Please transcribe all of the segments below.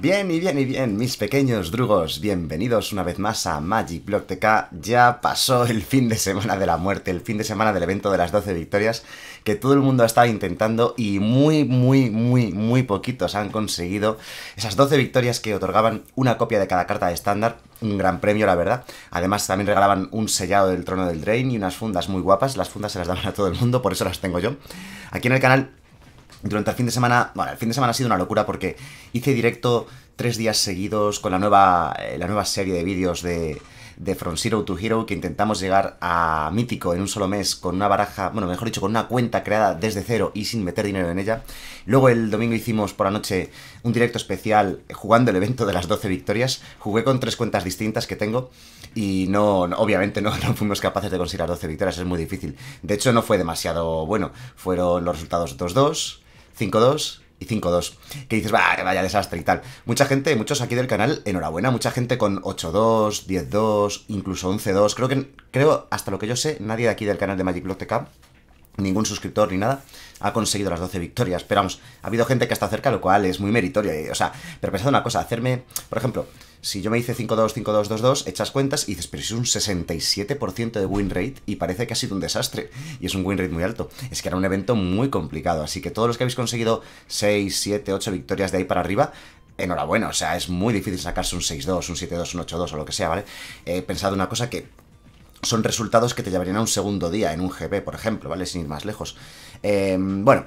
Bien y bien y bien, mis pequeños drugos, bienvenidos una vez más a Magic Block TK. Ya pasó el fin de semana de la muerte, el fin de semana del evento de las 12 victorias que todo el mundo ha estado intentando y muy, muy, muy, muy poquitos han conseguido esas 12 victorias que otorgaban una copia de cada carta de estándar. Un gran premio, la verdad. Además, también regalaban un sellado del trono del Drain y unas fundas muy guapas. Las fundas se las daban a todo el mundo, por eso las tengo yo. Aquí en el canal durante el fin de semana, bueno, el fin de semana ha sido una locura porque hice directo tres días seguidos con la nueva, eh, la nueva serie de vídeos de, de From Zero to Hero que intentamos llegar a Mítico en un solo mes con una baraja, bueno, mejor dicho, con una cuenta creada desde cero y sin meter dinero en ella. Luego el domingo hicimos por la noche un directo especial jugando el evento de las 12 victorias. Jugué con tres cuentas distintas que tengo y no, obviamente no, no, fuimos capaces de conseguir las 12 victorias, es muy difícil. De hecho no fue demasiado bueno, fueron los resultados 2-2. 5-2 y 5-2. Que dices, va, vaya desastre y tal. Mucha gente, muchos aquí del canal, enhorabuena, mucha gente con 8-2, 10-2, incluso 11-2. Creo que, creo, hasta lo que yo sé, nadie de aquí del canal de Magic ningún suscriptor ni nada, ha conseguido las 12 victorias, pero vamos, ha habido gente que está cerca, lo cual es muy meritorio, eh, o sea, pero pensad una cosa, hacerme, por ejemplo, si yo me hice 5-2, 5-2, 2-2, echas cuentas y dices, pero si es un 67% de win rate y parece que ha sido un desastre. Y es un win rate muy alto. Es que era un evento muy complicado. Así que todos los que habéis conseguido 6, 7, 8 victorias de ahí para arriba, enhorabuena. O sea, es muy difícil sacarse un 6-2, un 7-2, un 8-2 o lo que sea, ¿vale? He eh, pensado una cosa que son resultados que te llevarían a un segundo día en un GB, por ejemplo, ¿vale? Sin ir más lejos. Eh, bueno,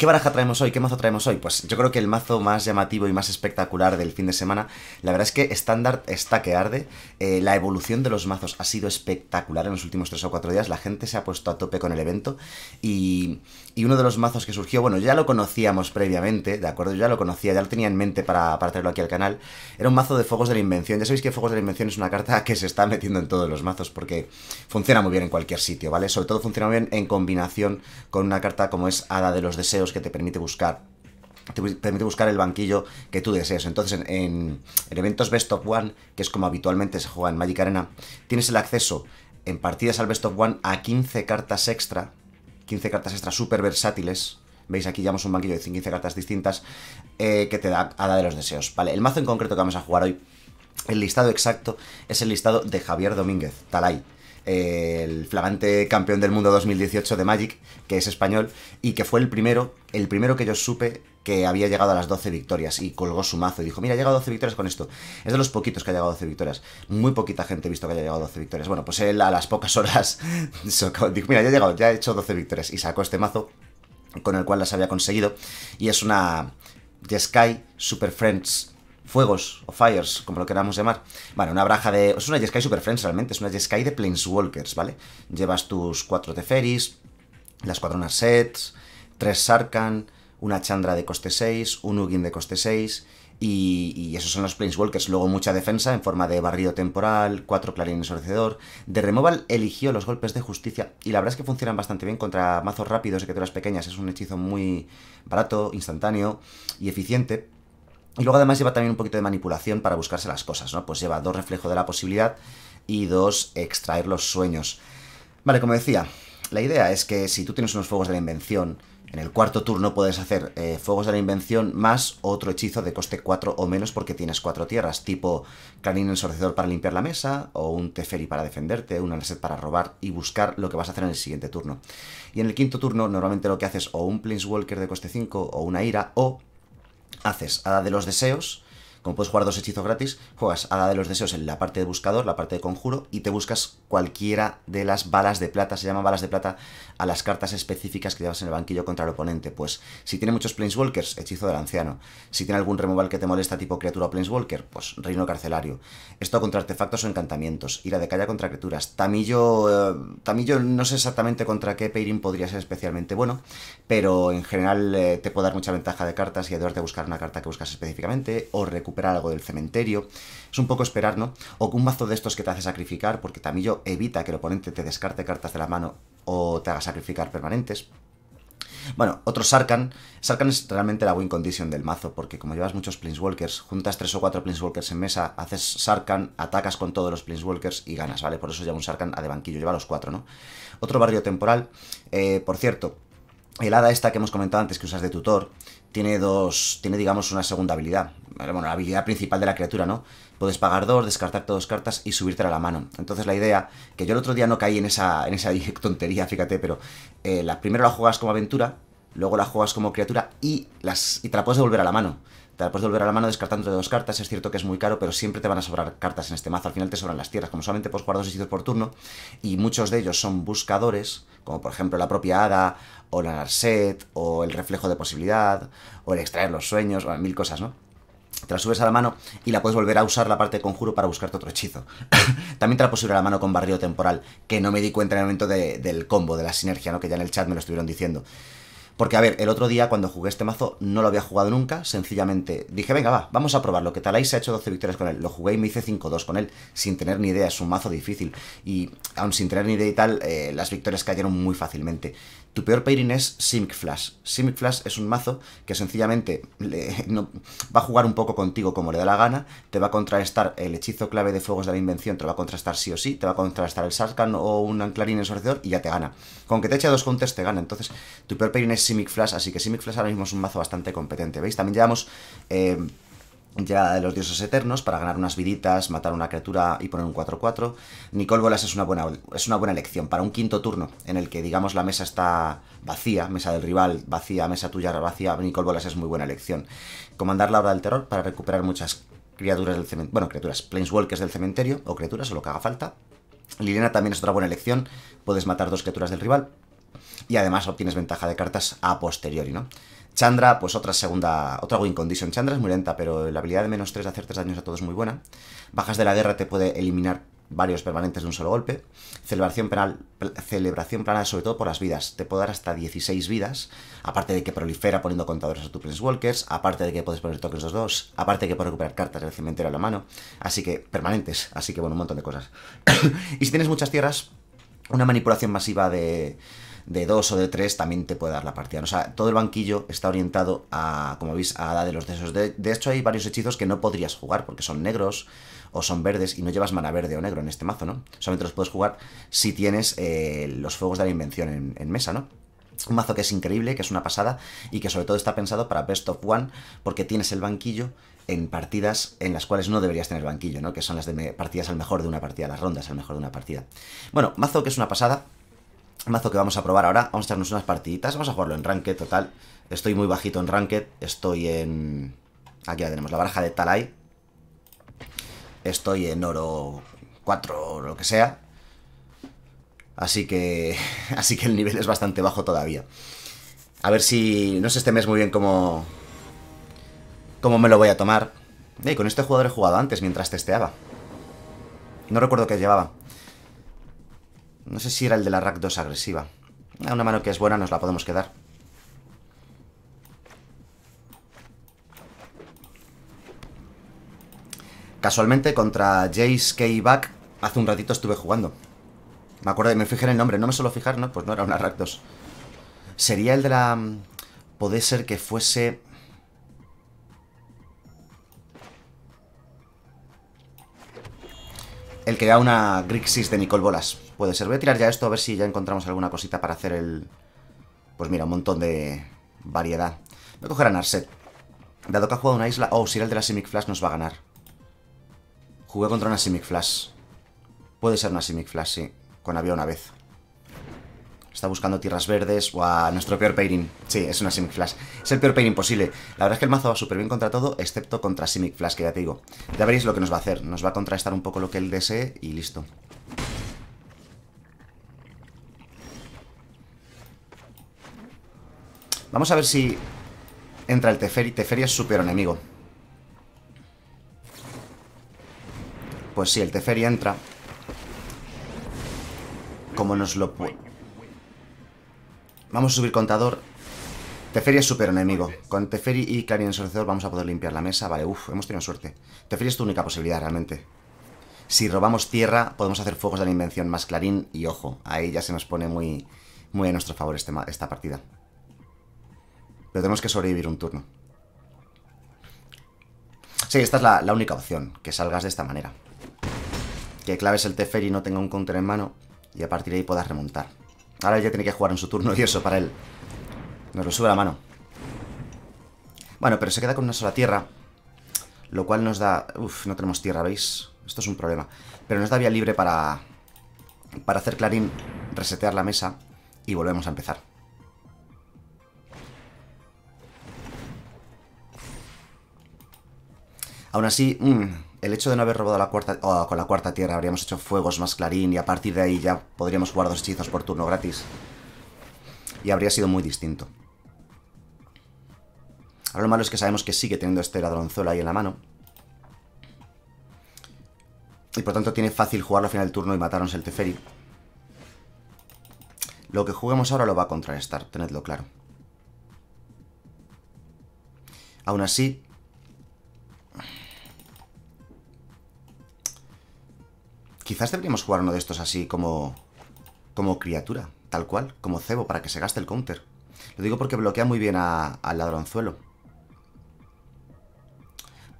¿Qué baraja traemos hoy? ¿Qué mazo traemos hoy? Pues yo creo que el mazo más llamativo y más espectacular del fin de semana, la verdad es que estándar está que arde. Eh, la evolución de los mazos ha sido espectacular en los últimos 3 o 4 días. La gente se ha puesto a tope con el evento y, uno de los mazos que surgió, bueno, ya lo conocíamos previamente, ¿de acuerdo? ya lo conocía, ya lo tenía en mente para, para traerlo aquí al canal. Era un mazo de Fuegos de la Invención. Ya sabéis que Fuegos de la Invención es una carta que se está metiendo en todos los mazos porque funciona muy bien en cualquier sitio, ¿vale? Sobre todo funciona muy bien en combinación con una carta como es Hada de los Deseos que te permite buscar te permite buscar el banquillo que tú desees. Entonces, en, eventos Best of One, que es como habitualmente se juega en Magic Arena, tienes el acceso en partidas al Best of One a 15 cartas extra, 15 cartas extra súper versátiles. Veis, aquí llevamos un banquillo de 15 cartas distintas eh, que te da a la de los deseos. Vale, el mazo en concreto que vamos a jugar hoy, el listado exacto, es el listado de Javier Domínguez, Talay el flagante campeón del mundo 2018 de Magic, que es español, y que fue el primero, el primero que yo supe que había llegado a las 12 victorias y colgó su mazo y dijo, mira, he llegado a 12 victorias con esto. Es de los poquitos que ha llegado a 12 victorias. Muy poquita gente he visto que haya llegado a 12 victorias. Bueno, pues él a las pocas horas dijo, mira, ya he llegado, ya he hecho 12 victorias y sacó este mazo con el cual las había conseguido y es una Sky Super Friends fuegos o fires, como lo queramos llamar. Bueno, una braja de... Es una Jeskai super friends realmente, es una sky de Planeswalkers, ¿vale? Llevas tus cuatro Teferis, las cuatro sets, tres sarkan una Chandra de coste 6, un Ugin de coste 6... Y, esos son los Planeswalkers. Luego mucha defensa en forma de barrido temporal, cuatro clarines sorcedor De Removal eligió los golpes de justicia y la verdad es que funcionan bastante bien contra mazos rápidos y criaturas pequeñas. Es un hechizo muy barato, instantáneo y eficiente. Y luego además lleva también un poquito de manipulación para buscarse las cosas, ¿no? Pues lleva dos reflejos de la posibilidad y dos extraer los sueños. Vale, como decía, la idea es que si tú tienes unos fuegos de la invención, en el cuarto turno puedes hacer eh, fuegos de la invención más otro hechizo de coste 4 o menos porque tienes cuatro tierras, tipo Clarín Ensorcedor para limpiar la mesa, o un Teferi para defenderte, un Anaset para robar y buscar lo que vas a hacer en el siguiente turno. Y en el quinto turno normalmente lo que haces o un Planeswalker de coste 5 o una ira o haces Hada de los Deseos, como puedes jugar dos hechizos gratis, juegas la de los Deseos en la parte de buscador, la parte de conjuro, y te buscas cualquiera de las balas de plata, se llaman balas de plata, a las cartas específicas que llevas en el banquillo contra el oponente. Pues si tiene muchos Planeswalkers, hechizo del anciano. Si tiene algún removal que te molesta, tipo criatura o Planeswalker, pues reino carcelario. Esto contra artefactos o encantamientos. y la de calla contra criaturas. Tamillo, eh, Tamillo no sé exactamente contra qué pairing podría ser especialmente bueno, pero en general eh, te puede dar mucha ventaja de cartas y ayudarte a buscar una carta que buscas específicamente, o recuperar algo del cementerio. Es un poco esperar, ¿no? O un mazo de estos que te hace sacrificar, porque Tamillo evita que el oponente te descarte cartas de la mano o te haga sacrificar permanentes. Bueno, otro Sarkan. Sarkan es realmente la win condition del mazo, porque como llevas muchos Planeswalkers, juntas tres o cuatro Planeswalkers en mesa, haces Sarkan, atacas con todos los Planeswalkers y ganas, ¿vale? Por eso lleva un Sarkan a de banquillo, lleva los cuatro, ¿no? Otro barrio temporal. Eh, por cierto, el hada esta que hemos comentado antes que usas de tutor, tiene dos, tiene digamos una segunda habilidad, bueno, la habilidad principal de la criatura, ¿no? Puedes pagar dos, descartar dos cartas y subirte a la mano. Entonces la idea, que yo el otro día no caí en esa, en esa tontería, fíjate, pero eh, primero la juegas como aventura, luego la juegas como criatura y, las, y te la puedes devolver a la mano. Te la puedes volver a la mano descartando de dos cartas. Es cierto que es muy caro, pero siempre te van a sobrar cartas en este mazo. Al final te sobran las tierras. Como solamente puedes jugar dos hechizos por turno, y muchos de ellos son buscadores, como por ejemplo la propia Hada, o la Narset, o el reflejo de posibilidad, o el extraer los sueños, o mil cosas, ¿no? te la subes a la mano y la puedes volver a usar la parte de conjuro para buscarte otro hechizo. También te la puedes subir a la mano con barrio temporal, que no me di cuenta en el momento del combo, de la sinergia, ¿no? que ya en el chat me lo estuvieron diciendo. Porque, a ver, el otro día cuando jugué este mazo no lo había jugado nunca, sencillamente dije, venga, va, vamos a probarlo, que Talai se ha hecho 12 victorias con él, lo jugué y me hice 5-2 con él, sin tener ni idea, es un mazo difícil, y aun sin tener ni idea y tal, eh, las victorias cayeron muy fácilmente tu peor pairing es Simic Flash. Simic Flash es un mazo que sencillamente va a jugar un poco contigo como le da la gana, te va a contrastar el hechizo clave de fuegos de la invención, te va a contrastar sí o sí, te va a contrastar el Sarkan o un Anclarín sorcedor y ya te gana. Con que te eche dos contes te gana, entonces tu peor pairing es Simic Flash, así que Simic Flash ahora mismo es un mazo bastante competente, ¿veis? También llevamos... Eh, ya de los dioses eternos para ganar unas viditas, matar una criatura y poner un 4-4. Nicole Bolas es una, buena, es una buena elección para un quinto turno en el que, digamos, la mesa está vacía, mesa del rival vacía, mesa tuya vacía. Nicole Bolas es muy buena elección. Comandar la hora del terror para recuperar muchas criaturas del cementerio, bueno, criaturas, planeswalkers del cementerio o criaturas o lo que haga falta. Liliana también es otra buena elección, puedes matar dos criaturas del rival y además obtienes ventaja de cartas a posteriori, ¿no? Chandra, pues otra segunda, otra win condition. Chandra es muy lenta, pero la habilidad de menos 3 de hacer 3 daños a todos es muy buena. Bajas de la guerra te puede eliminar varios permanentes de un solo golpe. Celebración penal, celebración plana sobre todo por las vidas. Te puede dar hasta 16 vidas, aparte de que prolifera poniendo contadores a tus walkers aparte de que puedes poner tokens 2-2, aparte de que puedes recuperar cartas del cementerio a la mano, así que permanentes, así que bueno, un montón de cosas. y si tienes muchas tierras, una manipulación masiva de de dos o de tres también te puede dar la partida. O sea, todo el banquillo está orientado a, como veis, a la de los deseos. De, hecho, hay varios hechizos que no podrías jugar porque son negros o son verdes y no llevas mana verde o negro en este mazo, ¿no? Solamente los puedes jugar si tienes eh, los fuegos de la invención en, mesa, ¿no? Un mazo que es increíble, que es una pasada y que sobre todo está pensado para Best of One porque tienes el banquillo en partidas en las cuales no deberías tener banquillo, ¿no? Que son las de partidas al mejor de una partida, las rondas al mejor de una partida. Bueno, mazo que es una pasada, mazo que vamos a probar ahora. Vamos a echarnos unas partiditas. Vamos a jugarlo en Ranked, total. Estoy muy bajito en Ranked. Estoy en... Aquí ya tenemos, la baraja de Talai. Estoy en oro 4 o lo que sea. Así que... Así que el nivel es bastante bajo todavía. A ver si... No sé este mes muy bien cómo... Cómo me lo voy a tomar. Hey, con este jugador he jugado antes mientras testeaba. No recuerdo qué llevaba. No sé si era el de la Rack 2 agresiva. Una mano que es buena nos la podemos quedar. Casualmente contra Jace K. Back hace un ratito estuve jugando. Me acuerdo, de me fijé en el nombre, no me suelo fijar, ¿no? Pues no era una Rack 2. Sería el de la... Mm, puede ser que fuese... El que da una Grixis de Nicole Bolas puede ser. Voy a tirar ya esto a ver si ya encontramos alguna cosita para hacer el... Pues mira, un montón de variedad. Voy a coger a Narset. Dado que ha jugado una isla... Oh, si era el de la Simic Flash nos va a ganar. Jugué contra una Simic Flash. Puede ser una Simic Flash, sí. Con avión una vez. Está buscando tierras verdes. a Nuestro peor pairing. Sí, es una Simic Flash. Es el peor pairing posible. La verdad es que el mazo va súper bien contra todo, excepto contra Simic Flash, que ya te digo. Ya veréis lo que nos va a hacer. Nos va a contrastar un poco lo que él desee y listo. Vamos a ver si entra el Teferi. Teferi es súper enemigo. Pues sí, el Teferi entra. Como nos lo... Vamos a subir contador. Teferi es super enemigo. Con Teferi y Clarín Sorcedor vamos a poder limpiar la mesa. Vale, uff, hemos tenido suerte. Teferi es tu única posibilidad, realmente. Si robamos tierra, podemos hacer fuegos de la invención más Clarín y ojo. Ahí ya se nos pone muy, muy a nuestro favor este, esta partida. Pero tenemos que sobrevivir un turno. Sí, esta es la, única opción, que salgas de esta manera. Que claves el Teferi y no tenga un counter en mano y a partir de ahí puedas remontar. Ahora él ya tiene que jugar en su turno y eso para él. Nos lo sube a la mano. Bueno, pero se queda con una sola tierra, lo cual nos da... Uf, no tenemos tierra, ¿veis? Esto es un problema. Pero nos da vía libre para, para hacer Clarín, resetear la mesa y volvemos a empezar. Aún así, mm, el hecho de no haber robado la cuarta... con la cuarta tierra habríamos hecho fuegos más clarín y a partir de ahí ya podríamos jugar dos hechizos por turno gratis. Y habría sido muy distinto. Ahora lo malo es que sabemos que sigue teniendo este ladronzola ahí en la mano. Y por tanto tiene fácil jugarlo al final del turno y matarnos el Teferi. Lo que juguemos ahora lo va a contrarrestar, tenedlo claro. Aún así, Quizás deberíamos jugar uno de estos así como... Como criatura, tal cual, como cebo, para que se gaste el counter. Lo digo porque bloquea muy bien al ladronzuelo.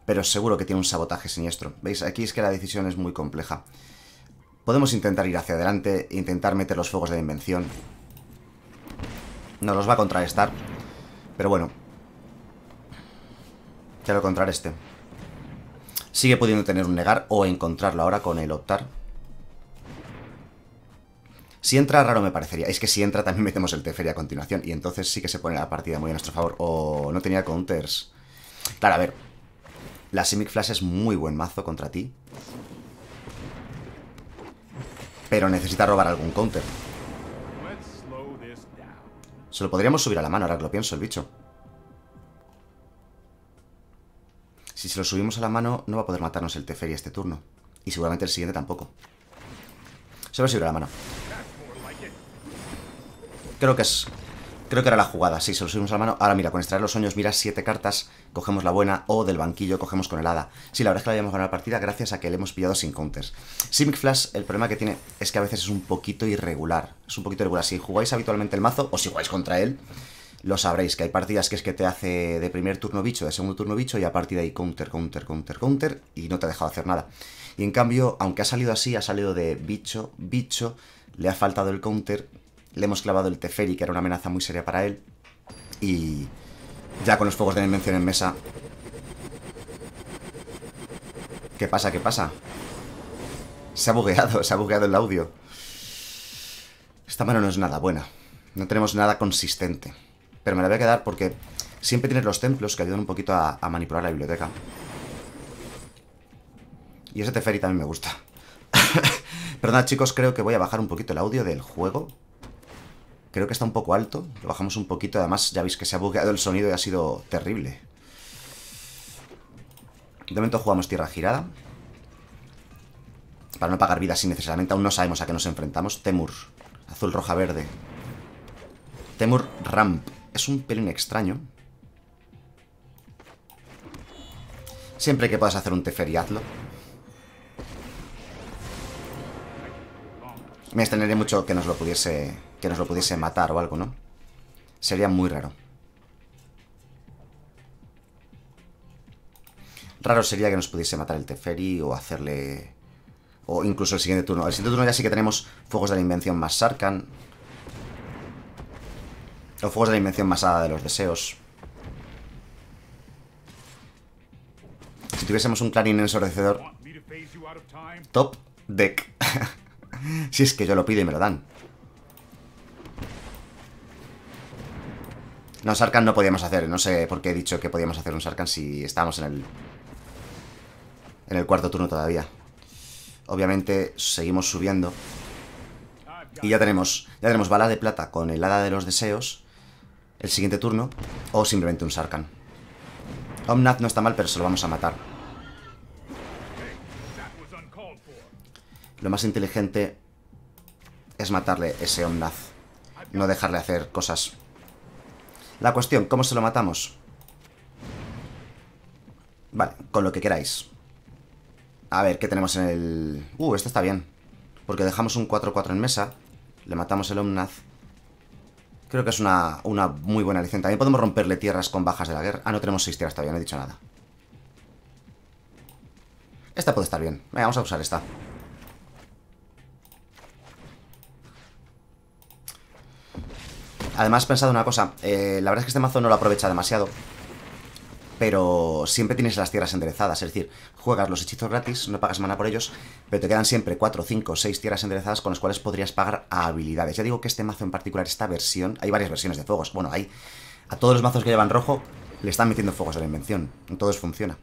Pero seguro que tiene un sabotaje siniestro. ¿Veis? Aquí es que la decisión es muy compleja. Podemos intentar ir hacia adelante, intentar meter los fuegos de invención. No los va a contrarrestar. Pero bueno. Quiero lo este Sigue pudiendo tener un negar o encontrarlo ahora con el optar. Si entra, raro me parecería. Es que si entra, también metemos el Teferi a continuación. Y entonces sí que se pone la partida muy a nuestro favor. O no tenía counters. Claro, a ver. La Simic Flash es muy buen mazo contra ti. Pero necesita robar algún counter. Se lo podríamos subir a la mano, ahora que lo pienso, el bicho. Si se lo subimos a la mano, no va a poder matarnos el Teferi este turno. Y seguramente el siguiente tampoco. Se lo subirá a la mano. Creo que es... Creo que era la jugada, sí, se lo subimos a la mano. Ahora mira, con extraer los sueños, mira, siete cartas, cogemos la buena o del banquillo cogemos con el hada. Sí, la verdad es que la habíamos ganado la partida gracias a que le hemos pillado sin counters. Simic Flash, el problema que tiene es que a veces es un poquito irregular. Es un poquito irregular. Si jugáis habitualmente el mazo o si jugáis contra él, lo sabréis, que hay partidas que es que te hace de primer turno bicho, de segundo turno bicho y a partir de ahí counter, counter, counter, counter y no te ha dejado hacer nada. Y en cambio, aunque ha salido así, ha salido de bicho, bicho, le ha faltado el counter le hemos clavado el Teferi, que era una amenaza muy seria para él, y ya con los fuegos de invención en mesa... ¿Qué pasa? ¿Qué pasa? Se ha bugueado, se ha bugueado el audio. Esta mano no es nada buena. No tenemos nada consistente. Pero me la voy a quedar porque siempre tienes los templos que ayudan un poquito a, manipular la biblioteca. Y ese Teferi también me gusta. Perdón, chicos, creo que voy a bajar un poquito el audio del juego Creo que está un poco alto. Lo bajamos un poquito. Además, ya veis que se ha bugueado el sonido y ha sido terrible. De momento jugamos tierra girada. Para no pagar vida vidas necesariamente. Aún no sabemos a qué nos enfrentamos. Temur. Azul, roja, verde. Temur Ramp. Es un pelín extraño. Siempre que puedas hacer un Teferi, hazlo. Me extrañaría mucho que nos lo pudiese que nos lo pudiese matar o algo, ¿no? Sería muy raro. Raro sería que nos pudiese matar el Teferi o hacerle... O incluso el siguiente turno. El siguiente turno ya sí que tenemos Fuegos de la Invención más Sarkan. O Fuegos de la Invención más Hada de los Deseos. Si tuviésemos un clarín ensordecedor... Top deck. si es que yo lo pido y me lo dan. No, Sarkan no podíamos hacer. No sé por qué he dicho que podíamos hacer un Sarkan si estábamos en el... En el cuarto turno todavía. Obviamente seguimos subiendo. Y ya tenemos, ya tenemos bala de plata con el hada de los deseos. El siguiente turno. O simplemente un Sarkan. Omnath no está mal, pero se lo vamos a matar. Lo más inteligente es matarle ese Omnath. No dejarle hacer cosas la cuestión, ¿cómo se lo matamos? Vale, con lo que queráis. A ver, ¿qué tenemos en el...? Uh, este está bien. Porque dejamos un 4-4 en mesa. Le matamos el Omnath. Creo que es una, muy buena licencia. También podemos romperle tierras con bajas de la guerra. Ah, no tenemos 6 tierras todavía, no he dicho nada. Esta puede estar bien. vamos a usar esta. Además, pensado una cosa. Eh, la verdad es que este mazo no lo aprovecha demasiado. Pero siempre tienes las tierras enderezadas. Es decir, juegas los hechizos gratis, no pagas mana por ellos. Pero te quedan siempre 4, 5, 6 tierras enderezadas con las cuales podrías pagar a habilidades. Ya digo que este mazo en particular, esta versión... Hay varias versiones de fuegos. Bueno, hay... A todos los mazos que llevan rojo le están metiendo fuegos a la invención. En todos funciona.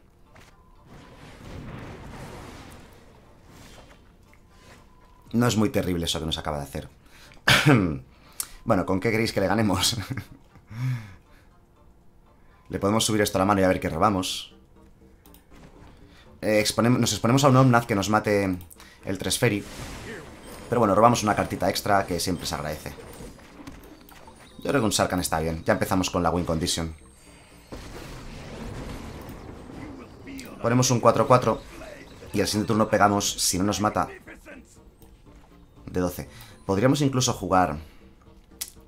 No es muy terrible eso que nos acaba de hacer. Bueno, ¿con qué queréis que le ganemos? le podemos subir esto a la mano y a ver qué robamos. Eh, nos exponemos a un Omnath que nos mate el Tresferi. Pero bueno, robamos una cartita extra que siempre se agradece. Yo creo que un Sarkan está bien. Ya empezamos con la win condition. Ponemos un 4-4 y al siguiente turno pegamos, si no nos mata, de 12. Podríamos incluso jugar...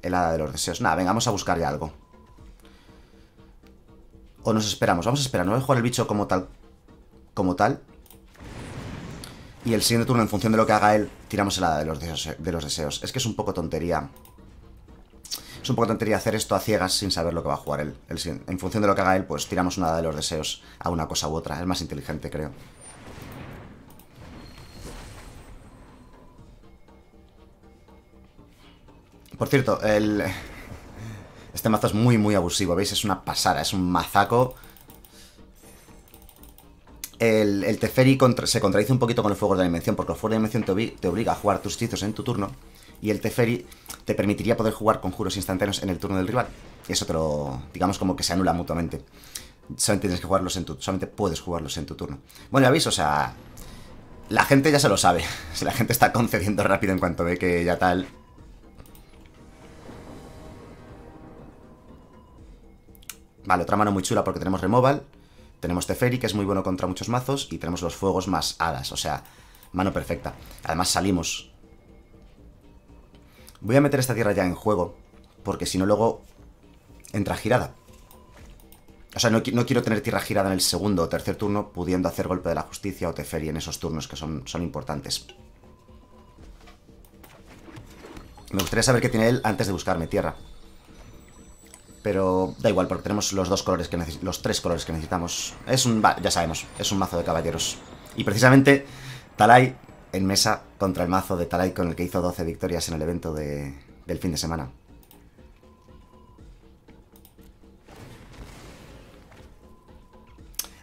El hada de los deseos. Nada, venga, vamos a buscar ya algo. O nos esperamos. Vamos a esperar. No voy a jugar el bicho como tal. Como tal. Y el siguiente turno, en función de lo que haga él, tiramos el hada de los deseos. Eh, de los deseos. Es que es un poco tontería. Es un poco tontería hacer esto a ciegas sin saber lo que va a jugar él. en función de lo que haga él, pues tiramos una hada de los deseos a una cosa u otra. Es más inteligente, creo. Por cierto, el... Este mazo es muy, muy abusivo, ¿veis? Es una pasada, es un mazaco. El, Teferi se contradice un poquito con el Fuego de la Invención porque el Fuego de la Invención te, obliga a jugar tus hechizos en tu turno, y el Teferi te permitiría poder jugar conjuros instantáneos en el turno del rival. Y otro, digamos, como que se anula mutuamente. Solamente tienes que jugarlos en tu, solamente puedes jugarlos en tu turno. Bueno, ya veis, o sea, la gente ya se lo sabe. la gente está concediendo rápido en cuanto ve que ya tal, Vale, otra mano muy chula porque tenemos removal, tenemos Teferi, que es muy bueno contra muchos mazos, y tenemos los fuegos más hadas, o sea, mano perfecta. Además salimos. Voy a meter esta tierra ya en juego, porque si no luego entra girada. O sea, no, no, quiero tener tierra girada en el segundo o tercer turno, pudiendo hacer golpe de la justicia o Teferi en esos turnos que son, son importantes. Me gustaría saber qué tiene él antes de buscarme tierra. Pero da igual, porque tenemos los dos colores que los tres colores que necesitamos. Es un, ya sabemos, es un mazo de caballeros. Y precisamente Talai en mesa contra el mazo de Talai con el que hizo 12 victorias en el evento del fin de semana.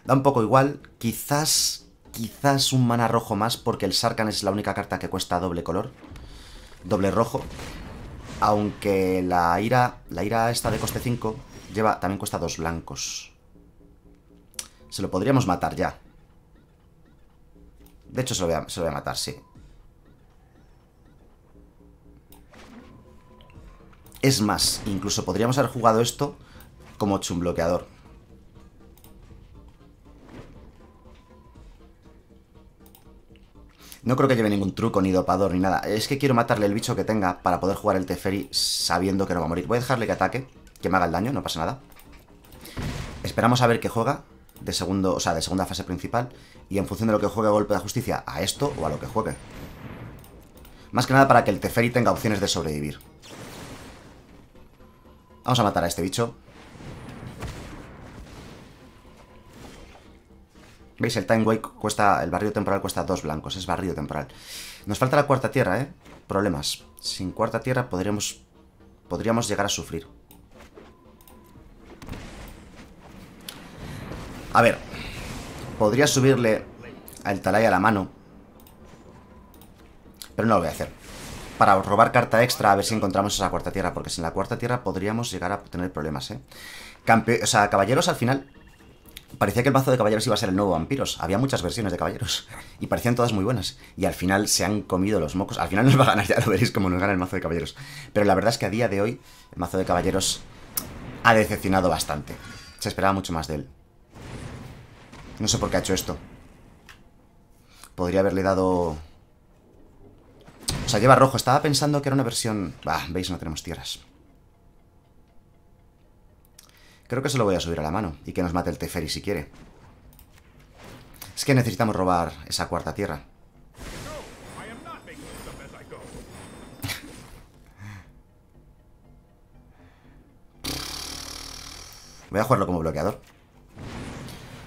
Da un poco igual, quizás quizás un mana rojo más porque el Sarkan es la única carta que cuesta doble color, doble rojo, aunque la ira, la ira esta de coste 5 lleva, también cuesta dos blancos. Se lo podríamos matar ya. De hecho, se lo a, se lo voy a matar, sí. Es más, incluso podríamos haber jugado esto como chumbloqueador. No creo que lleve ningún truco, ni dopador, ni nada. Es que quiero matarle el bicho que tenga para poder jugar el Teferi sabiendo que no va a morir. Voy a dejarle que ataque, que me haga el daño, no pasa nada. Esperamos a ver qué juega de segundo, o sea, de segunda fase principal y en función de lo que juegue Golpe de Justicia, a esto o a lo que juegue. Más que nada para que el Teferi tenga opciones de sobrevivir. Vamos a matar a este bicho. ¿Veis? El Time Wake cuesta, el barrio temporal cuesta dos blancos, es barrio temporal. Nos falta la cuarta tierra, ¿eh? Problemas. Sin cuarta tierra podríamos, podríamos llegar a sufrir. A ver, podría subirle al Talai a la mano. Pero no lo voy a hacer. Para robar carta extra, a ver si encontramos esa cuarta tierra. Porque sin la cuarta tierra podríamos llegar a tener problemas, ¿eh? Campe o sea, caballeros al final parecía que el mazo de caballeros iba a ser el nuevo vampiros. Había muchas versiones de caballeros y parecían todas muy buenas. Y al final se han comido los mocos. Al final nos va a ganar, ya lo veréis como nos gana el mazo de caballeros. Pero la verdad es que a día de hoy el mazo de caballeros ha decepcionado bastante. Se esperaba mucho más de él. No sé por qué ha hecho esto. Podría haberle dado... O sea, lleva rojo. Estaba pensando que era una versión... Bah, veis, no tenemos tierras. Creo que se lo voy a subir a la mano. Y que nos mate el Teferi si quiere. Es que necesitamos robar esa cuarta tierra. Voy a jugarlo como bloqueador.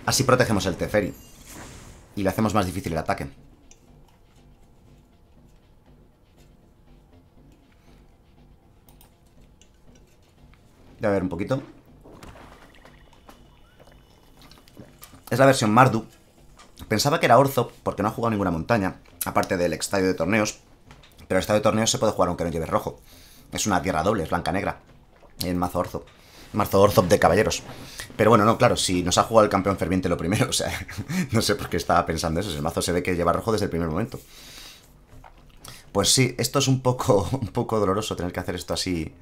Así protegemos el Teferi. Y le hacemos más difícil el ataque. Voy a ver un poquito. Es la versión Mardu. Pensaba que era Orzo, porque no ha jugado ninguna montaña, aparte del estadio de torneos. Pero el estadio de torneos se puede jugar aunque no lleve rojo. Es una tierra doble, es blanca-negra. El mazo Orzo. Mazo Orzo de caballeros. Pero bueno, no, claro, si nos ha jugado el campeón ferviente lo primero, o sea, no sé por qué estaba pensando eso. El mazo se ve que lleva rojo desde el primer momento. Pues sí, esto es un poco, un poco doloroso tener que hacer esto así.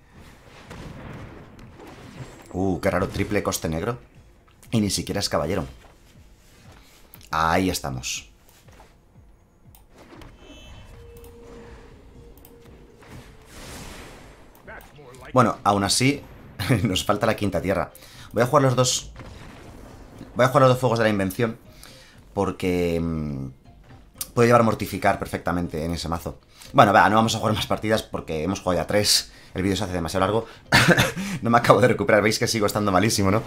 Uh, qué raro, triple coste negro. Y ni siquiera es caballero. Ahí estamos. Bueno, aún así, nos falta la quinta tierra. Voy a jugar los dos... Voy a jugar los dos fuegos de la invención. Porque... Mm, puede llevar mortificar perfectamente en ese mazo. Bueno, va, no vamos a jugar más partidas porque hemos jugado ya tres. El vídeo se hace demasiado largo. no me acabo de recuperar, veis que sigo estando malísimo, ¿no?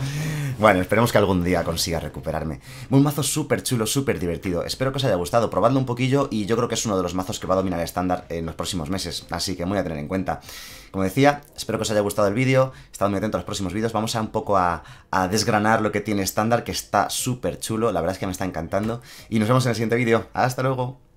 Bueno, esperemos que algún día consiga recuperarme. Un mazo súper chulo, súper divertido. Espero que os haya gustado, probadlo un poquillo y yo creo que es uno de los mazos que va a dominar el estándar en los próximos meses, así que muy a tener en cuenta. Como decía, espero que os haya gustado el vídeo, estad muy atentos a los próximos vídeos, vamos a un poco a, a desgranar lo que tiene estándar, que está súper chulo, la verdad es que me está encantando, y nos vemos en el siguiente vídeo. ¡Hasta luego!